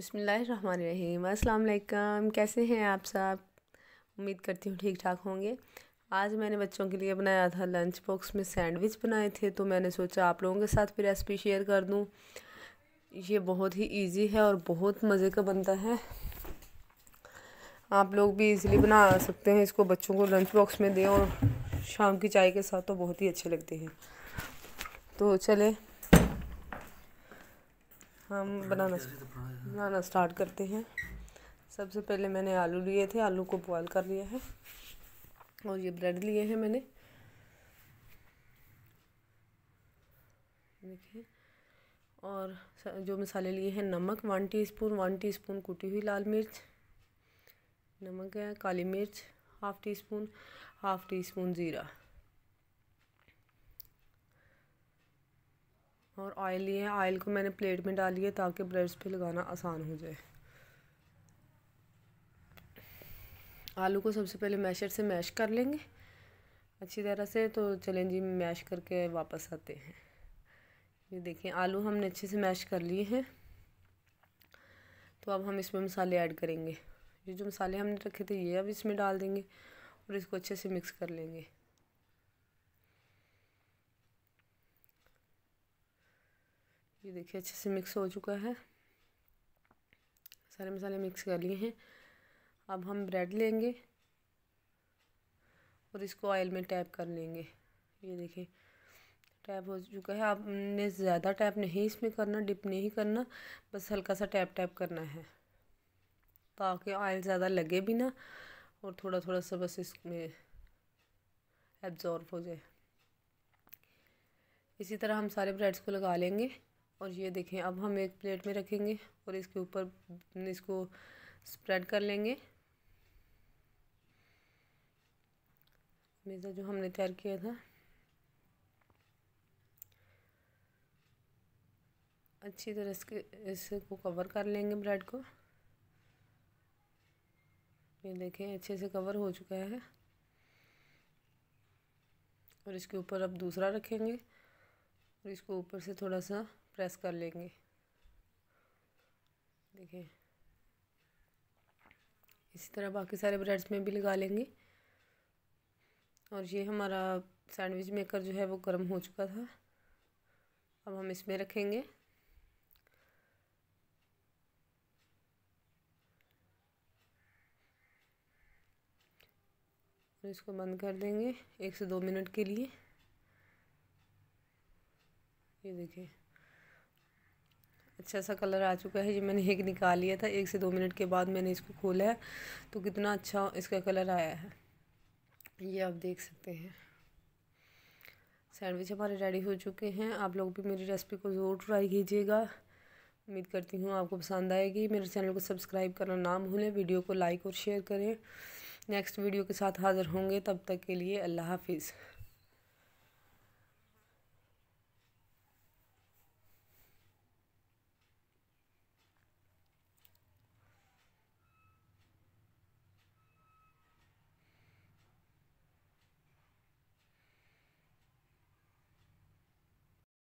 बसमीम अल्लाम कैसे हैं आप सब उम्मीद करती हूँ ठीक ठाक होंगे आज मैंने बच्चों के लिए बनाया था लंच बॉक्स में सैंडविच बनाए थे तो मैंने सोचा आप लोगों के साथ भी रेसिपी शेयर कर दूँ ये बहुत ही इजी है और बहुत मज़े का बनता है आप लोग भी इजीली बना सकते हैं इसको बच्चों को लंच बॉक्स में दें और शाम की चाय के साथ तो बहुत ही अच्छे लगते हैं तो चले हम तो बनाना तो बनाना स्टार्ट करते हैं सबसे पहले मैंने आलू लिए थे आलू को बॉयल कर लिया है और ये ब्रेड लिए हैं मैंने देखिए और जो मसाले लिए हैं नमक वन टीस्पून वन स्पून कुटी हुई लाल मिर्च नमक है काली मिर्च half teaspoon half teaspoon ज़ीरा और ऑयल ये है ऑयल को मैंने प्लेट में डाली है ताकि ब्रश पे लगाना आसान हो जाए आलू को सबसे पहले मैशर से मैश कर लेंगे अच्छी तरह से तो चलें जी मैश करके वापस आते हैं ये देखें आलू हमने अच्छे से मैश कर लिए हैं तो अब हम इसमें मसाले ऐड करेंगे ये जो मसाले हमने रखे थे ये अब इसमें डाल देंगे और इसको अच्छे से मिक्स कर लेंगे ये देखिए अच्छे से मिक्स हो चुका है सारे मसाले मिक्स कर लिए हैं अब हम ब्रेड लेंगे और इसको ऑयल में टैप कर लेंगे ये देखिए टैप हो चुका है आपने ज़्यादा टैप नहीं इसमें करना डिप नहीं करना बस हल्का सा टैप टैप करना है ताकि ऑयल ज़्यादा लगे भी ना और थोड़ा थोड़ा सा बस इसमें एब्ज़ॉर्ब हो जाए इसी तरह हम सारे ब्रेड्स को लगा लेंगे और ये देखें अब हम एक प्लेट में रखेंगे और इसके ऊपर इसको स्प्रेड कर लेंगे मेज़ा जो हमने तैयार किया था अच्छी तरह इसके इसको कवर कर लेंगे ब्रेड को ये देखें अच्छे से कवर हो चुका है और इसके ऊपर अब दूसरा रखेंगे और इसको ऊपर से थोड़ा सा प्रेस कर लेंगे देखिए इसी तरह बाकी सारे ब्रेड्स में भी लगा लेंगे और ये हमारा सैंडविच मेकर जो है वो गर्म हो चुका था अब हम इसमें रखेंगे इसको बंद कर देंगे एक से दो मिनट के लिए ये देखिए अच्छा सा कलर आ चुका है ये मैंने एक निकाल लिया था एक से दो मिनट के बाद मैंने इसको खोला है तो कितना अच्छा इसका कलर आया है ये आप देख सकते हैं सैंडविच हमारे रेडी हो चुके हैं आप लोग भी मेरी रेसिपी को ज़रूर ट्राई कीजिएगा उम्मीद करती हूँ आपको पसंद आएगी मेरे चैनल को सब्सक्राइब करना ना भूलें वीडियो को लाइक और शेयर करें नेक्स्ट वीडियो के साथ हाज़िर होंगे तब तक के लिए अल्लाह हाफिज़